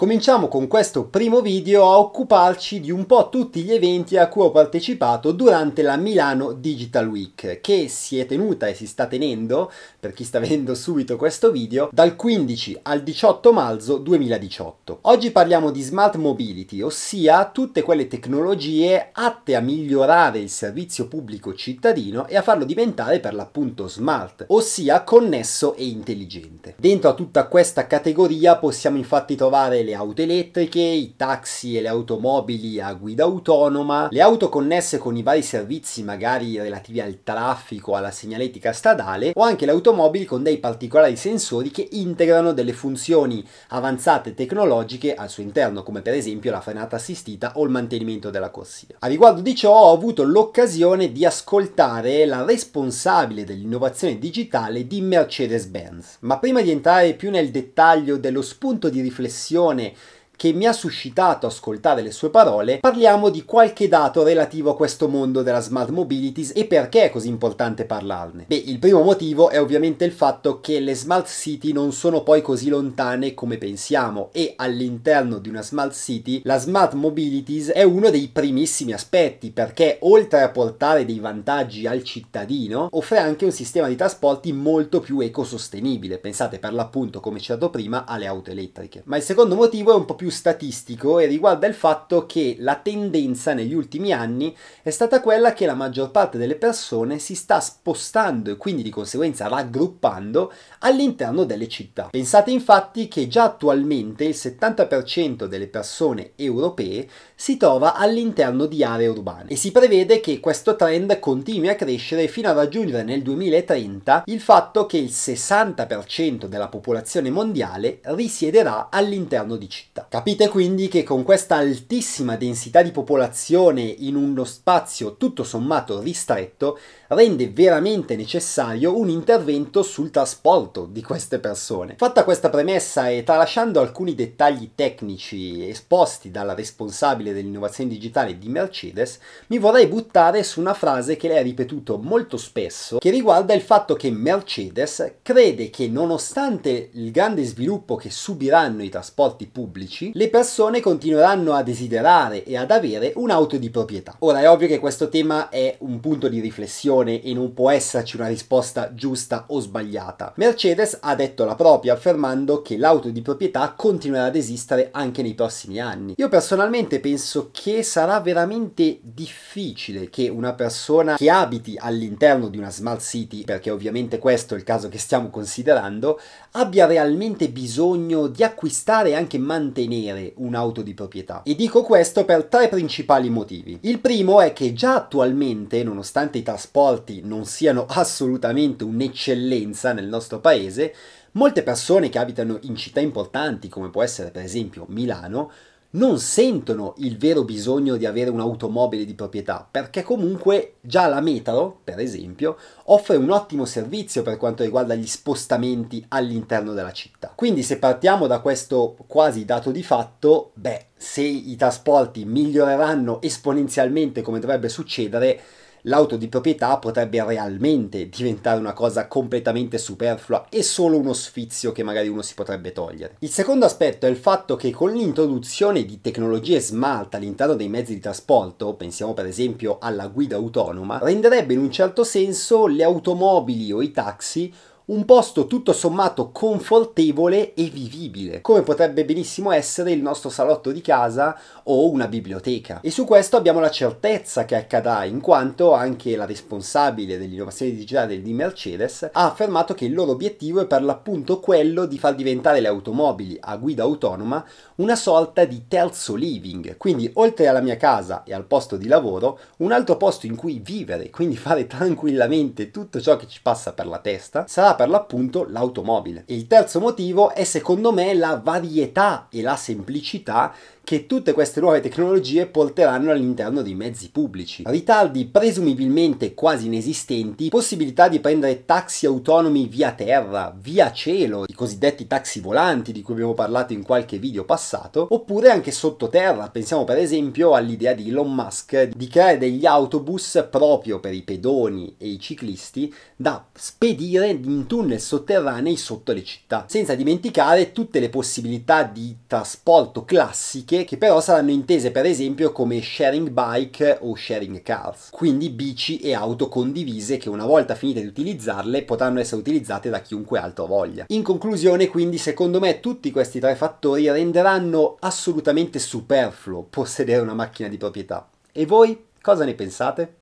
Cominciamo con questo primo video a occuparci di un po' tutti gli eventi a cui ho partecipato durante la Milano Digital Week, che si è tenuta e si sta tenendo, per chi sta vedendo subito questo video, dal 15 al 18 marzo 2018. Oggi parliamo di smart mobility, ossia tutte quelle tecnologie atte a migliorare il servizio pubblico cittadino e a farlo diventare per l'appunto smart, ossia connesso e intelligente. Dentro a tutta questa categoria possiamo infatti trovare le le auto elettriche, i taxi e le automobili a guida autonoma, le auto connesse con i vari servizi magari relativi al traffico, alla segnaletica stradale o anche le automobili con dei particolari sensori che integrano delle funzioni avanzate tecnologiche al suo interno, come per esempio la frenata assistita o il mantenimento della corsia. A riguardo di ciò ho avuto l'occasione di ascoltare la responsabile dell'innovazione digitale di Mercedes-Benz. Ma prima di entrare più nel dettaglio dello spunto di riflessione стороны che mi ha suscitato ascoltare le sue parole, parliamo di qualche dato relativo a questo mondo della smart mobilities e perché è così importante parlarne. Beh, il primo motivo è ovviamente il fatto che le smart city non sono poi così lontane come pensiamo e all'interno di una smart city la smart mobilities è uno dei primissimi aspetti perché oltre a portare dei vantaggi al cittadino, offre anche un sistema di trasporti molto più ecosostenibile. Pensate per l'appunto, come citato prima, alle auto elettriche. Ma il secondo motivo è un po' più statistico e riguarda il fatto che la tendenza negli ultimi anni è stata quella che la maggior parte delle persone si sta spostando e quindi di conseguenza raggruppando all'interno delle città. Pensate infatti che già attualmente il 70% delle persone europee si trova all'interno di aree urbane e si prevede che questo trend continui a crescere fino a raggiungere nel 2030 il fatto che il 60% della popolazione mondiale risiederà all'interno di città. Capite quindi che con questa altissima densità di popolazione in uno spazio tutto sommato ristretto rende veramente necessario un intervento sul trasporto di queste persone. Fatta questa premessa e tralasciando alcuni dettagli tecnici esposti dalla responsabile dell'innovazione digitale di Mercedes, mi vorrei buttare su una frase che lei ha ripetuto molto spesso, che riguarda il fatto che Mercedes crede che nonostante il grande sviluppo che subiranno i trasporti pubblici, le persone continueranno a desiderare e ad avere un'auto di proprietà. Ora è ovvio che questo tema è un punto di riflessione questione e non può esserci una risposta giusta o sbagliata. Mercedes ha detto la propria affermando che l'auto di proprietà continuerà ad esistere anche nei prossimi anni. Io personalmente penso che sarà veramente difficile che una persona che abiti all'interno di una smart city, perché ovviamente questo è il caso che stiamo considerando, abbia realmente bisogno di acquistare e anche mantenere un'auto di proprietà. E dico questo per tre principali motivi. Il primo è che già attualmente, nonostante i trasporti coinvolti non siano assolutamente un'eccellenza nel nostro paese, molte persone che abitano in città importanti, come può essere per esempio Milano, non sentono il vero bisogno di avere un'automobile di proprietà, perché comunque già la metro, per esempio, offre un ottimo servizio per quanto riguarda gli spostamenti all'interno della città. Quindi se partiamo da questo quasi dato di fatto, beh, se i trasporti miglioreranno esponenzialmente come dovrebbe succedere, l'auto di proprietà potrebbe realmente diventare una cosa completamente superflua e solo uno sfizio che magari uno si potrebbe togliere. Il secondo aspetto è il fatto che con l'introduzione di tecnologie smart all'interno dei mezzi di trasporto, pensiamo per esempio alla guida autonoma, renderebbe in un certo senso le automobili o i taxi un posto tutto sommato confortevole e vivibile, come potrebbe benissimo essere il nostro salotto di casa o una biblioteca. E su questo abbiamo la certezza che accadrà, in quanto anche la responsabile dell'innovazione digitale di Mercedes ha affermato che il loro obiettivo è per l'appunto quello di far diventare le automobili a guida autonoma una sorta di terzo living, quindi oltre alla mia casa e al posto di lavoro, un altro posto in cui vivere, quindi fare tranquillamente tutto ciò che ci passa per la testa, sarà per l'appunto l'automobile. il terzo motivo è secondo me la varietà e la semplicità che tutte queste nuove tecnologie porteranno all'interno dei mezzi pubblici. Ritardi presumibilmente quasi inesistenti, possibilità di prendere taxi autonomi via terra, via cielo, i cosiddetti taxi volanti di cui abbiamo parlato in qualche video passato, oppure anche sottoterra. Pensiamo per esempio all'idea di Elon Musk di creare degli autobus proprio per i pedoni e i ciclisti da spedire in tunnel sotterranei sotto le città, senza dimenticare tutte le possibilità di trasporto classiche identiche che però saranno intese per esempio come sharing bike o sharing cars, quindi bici e auto condivise che una volta finite di utilizzarle potranno essere utilizzate da chiunque altro voglia. In conclusione quindi secondo me tutti questi tre fattori renderanno assolutamente superfluo possedere una macchina di proprietà. E voi cosa ne pensate?